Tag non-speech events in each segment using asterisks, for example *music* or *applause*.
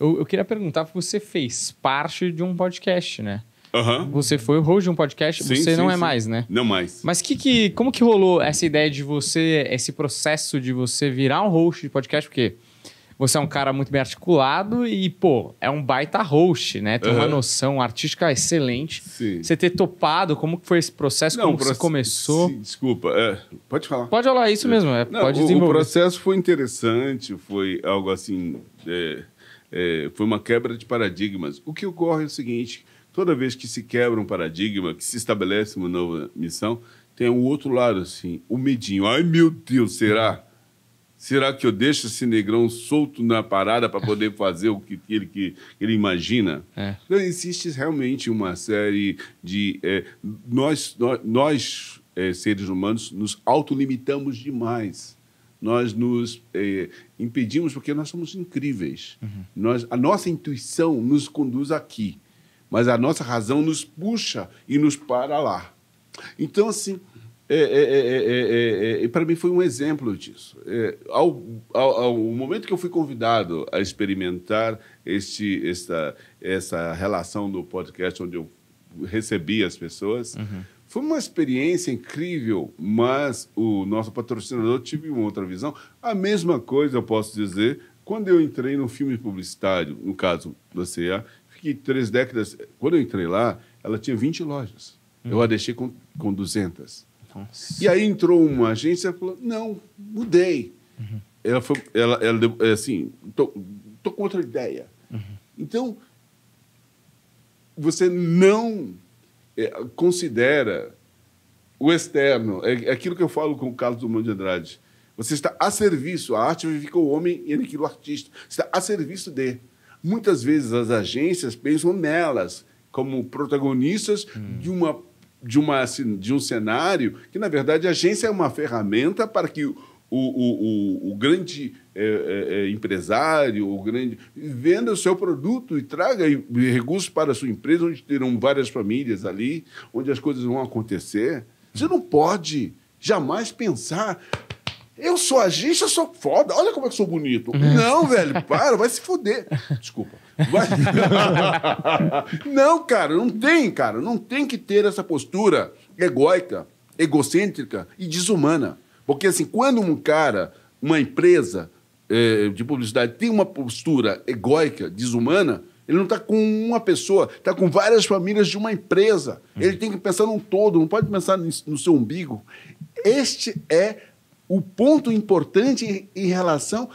Eu, eu queria perguntar, porque você fez parte de um podcast, né? Uhum. Você foi o host de um podcast, sim, você sim, não é mais, né? Não mais. Mas que, que, como que rolou essa ideia de você, esse processo de você virar um host de podcast? Porque você é um cara muito bem articulado e, pô, é um baita host, né? Tem uhum. uma noção artística excelente. Sim. Você ter topado, como foi esse processo, Não, como você começou? Sim, desculpa, é, pode falar. Pode falar, isso é. mesmo. É, Não, pode desenvolver. O processo foi interessante, foi algo assim... É, é, foi uma quebra de paradigmas. O que ocorre é o seguinte toda vez que se quebra um paradigma, que se estabelece uma nova missão, tem o outro lado, assim, o medinho. Ai, meu Deus, será? Será que eu deixo esse negrão solto na parada para poder fazer o que ele, que ele imagina? É. existe realmente uma série de. É, nós, nós, nós é, seres humanos, nos autolimitamos demais nós nos é, impedimos porque nós somos incríveis. Uhum. Nós, a nossa intuição nos conduz aqui, mas a nossa razão nos puxa e nos para lá. Então, assim, é, é, é, e para mim foi um exemplo disso. Ao, ao, ao, momento que eu fui convidado a experimentar este, esta, essa relação do podcast onde eu recebi as pessoas, uhum. Foi uma experiência incrível, mas o nosso patrocinador tive uma outra visão. A mesma coisa eu posso dizer quando eu entrei no filme publicitário, no caso da CEA, fiquei três décadas. Quando eu entrei lá, ela tinha 20 lojas. Eu uhum. a deixei com, com 200. Nossa. Então, e aí entrou uma agência e falou: não, mudei. Uhum. Ela foi, ela, ela é assim, tô, tô com outra ideia. Uhum. Então, você não é, considera o externo. É, é aquilo que eu falo com o Carlos Dumont de Andrade. Você está a serviço, a arte vivifica o homem e aniquila o artista. Você está a serviço de. Muitas vezes as agências pensam nelas como protagonistas hum. de uma de, uma, assim, de um cenário que, na verdade, a agência é uma ferramenta para que o, o, o, o grande é, é, é, empresário, o grande. venda o seu produto e traga recursos para a sua empresa, onde terão várias famílias ali, onde as coisas vão acontecer. Você não pode jamais pensar. Eu sou agente, eu sou foda. Olha como é que eu sou bonito. É. Não, velho, para, vai se foder. *laughs* Desculpa. *laughs* não, cara, não tem, cara. Não tem que ter essa postura egóica, egocêntrica e desumana. Porque, assim, quando um cara, uma empresa eh, de publicidade tem uma postura egóica, desumana, ele não está com uma pessoa, está com várias famílias de uma empresa. Ele uhum. tem que pensar num todo, não pode pensar no seu umbigo. Este é o ponto importante em relação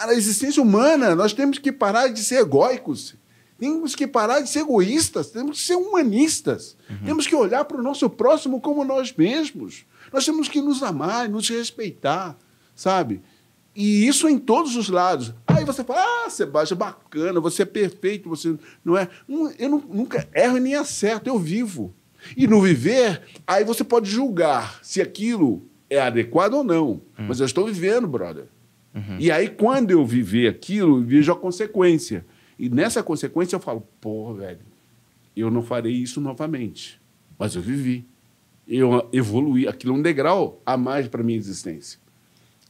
à existência humana. Nós temos que parar de ser egóicos, temos que parar de ser egoístas, temos que ser humanistas, uhum. temos que olhar para o nosso próximo como nós mesmos. Nós temos que nos amar, nos respeitar, sabe? E isso em todos os lados. Aí você fala, ah, Sebastião, bacana, você é perfeito, você não é. Eu nunca erro nem acerto, eu vivo. E no viver, aí você pode julgar se aquilo é adequado ou não, uhum. mas eu estou vivendo, brother. Uhum. E aí, quando eu viver aquilo, eu vejo a consequência. E nessa consequência eu falo, porra, velho, eu não farei isso novamente. Mas eu vivi. Eu evoluí. Aquilo é um degrau a mais para minha existência.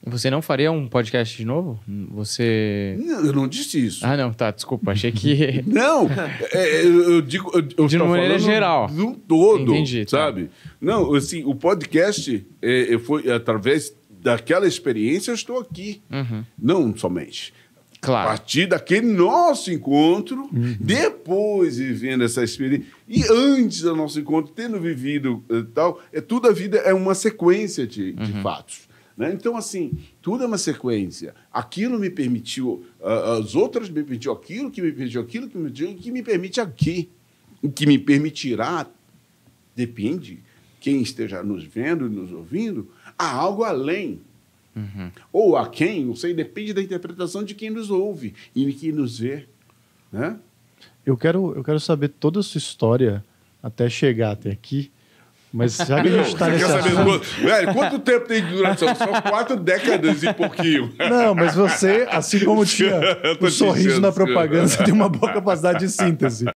Você não faria um podcast de novo? Você. Não, eu não disse isso. Ah, não, tá, desculpa, achei que. *laughs* não! É, é eu digo. Eu, eu de uma maneira geral. De um todo. Entendi. Tá. Sabe? Tá. Não, assim, o podcast é, foi através daquela experiência, eu estou aqui. Uhum. Não somente. Claro. A partir daquele nosso encontro, uhum. depois vivendo essa experiência, e antes do nosso encontro, tendo vivido eh, tal, é, tudo a vida é uma sequência de, uhum. de fatos. Né? Então, assim, tudo é uma sequência. Aquilo me permitiu, uh, ah, as ah, outras me permitiu aquilo, que me permitiu aquilo, que me permitiu, que me permite aqui. O que me permitirá, depende, quem esteja nos vendo e nos ouvindo, há algo além. Uhum. Ou a quem, não sei, depende da interpretação de quem nos ouve e de quem nos vê. Né? Eu, quero, eu quero saber toda a sua história até chegar até aqui mas já que a gente está nesse assunto... Quanto, velho, quanto tempo tem de duração? São quatro décadas e pouquinho. Não, mas você, assim como tinha *laughs* o um sorriso na propaganda, você tem uma boa capacidade de síntese.